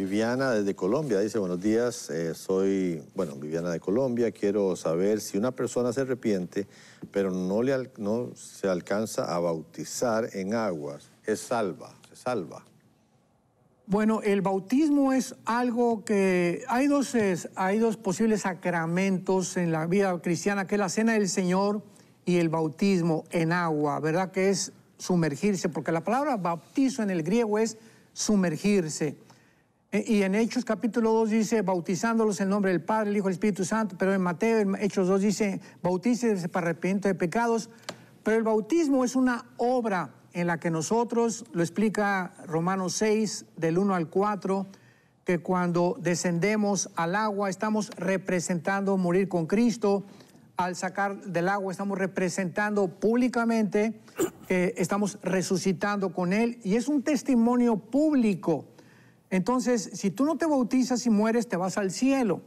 Viviana desde Colombia dice, buenos días, eh, soy, bueno, Viviana de Colombia, quiero saber si una persona se arrepiente, pero no, le, no se alcanza a bautizar en aguas, es salva, se salva. Bueno, el bautismo es algo que hay dos, hay dos posibles sacramentos en la vida cristiana, que es la cena del Señor y el bautismo en agua, ¿verdad? Que es sumergirse, porque la palabra bautizo en el griego es sumergirse. Eh, y en Hechos capítulo 2 dice, bautizándolos en nombre del Padre, el Hijo y el Espíritu Santo, pero en Mateo, en Hechos 2 dice, es para arrepentimiento de pecados. Pero el bautismo es una obra en la que nosotros, lo explica Romanos 6, del 1 al 4, que cuando descendemos al agua estamos representando morir con Cristo, al sacar del agua estamos representando públicamente que estamos resucitando con Él y es un testimonio público entonces, si tú no te bautizas y mueres, te vas al cielo,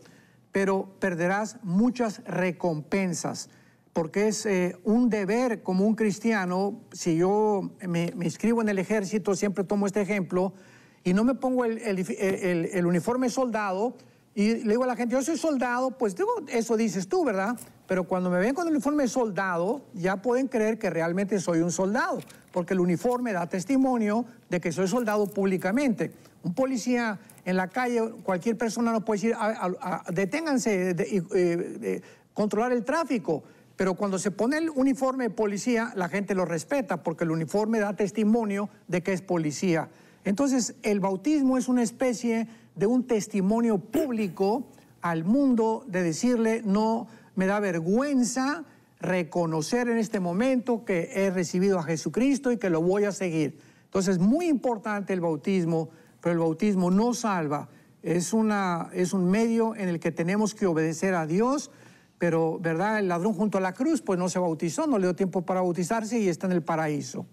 pero perderás muchas recompensas, porque es eh, un deber como un cristiano, si yo me, inscribo en el ejército, siempre tomo este ejemplo, y no me pongo el, uniforme soldado, y le digo a la gente, yo soy soldado, pues eso dices tú, ¿verdad? Pero cuando me ven con el uniforme de soldado, ya pueden creer que realmente soy un soldado, porque el uniforme da testimonio de que soy soldado públicamente. Un policía en la calle, cualquier persona no puede decir, deténganse, eh, controlar el tráfico. Pero cuando se pone el uniforme de policía, la gente lo respeta, porque el uniforme da testimonio de que es policía. Entonces, el bautismo es una especie de un testimonio público al mundo de decirle no me da vergüenza reconocer en este momento que he recibido a Jesucristo y que lo voy a seguir. Entonces, es muy importante el bautismo, pero el bautismo no salva. Es, una, es un medio en el que tenemos que obedecer a Dios, pero, ¿verdad? El ladrón junto a la cruz, pues no se bautizó, no le dio tiempo para bautizarse y está en el paraíso.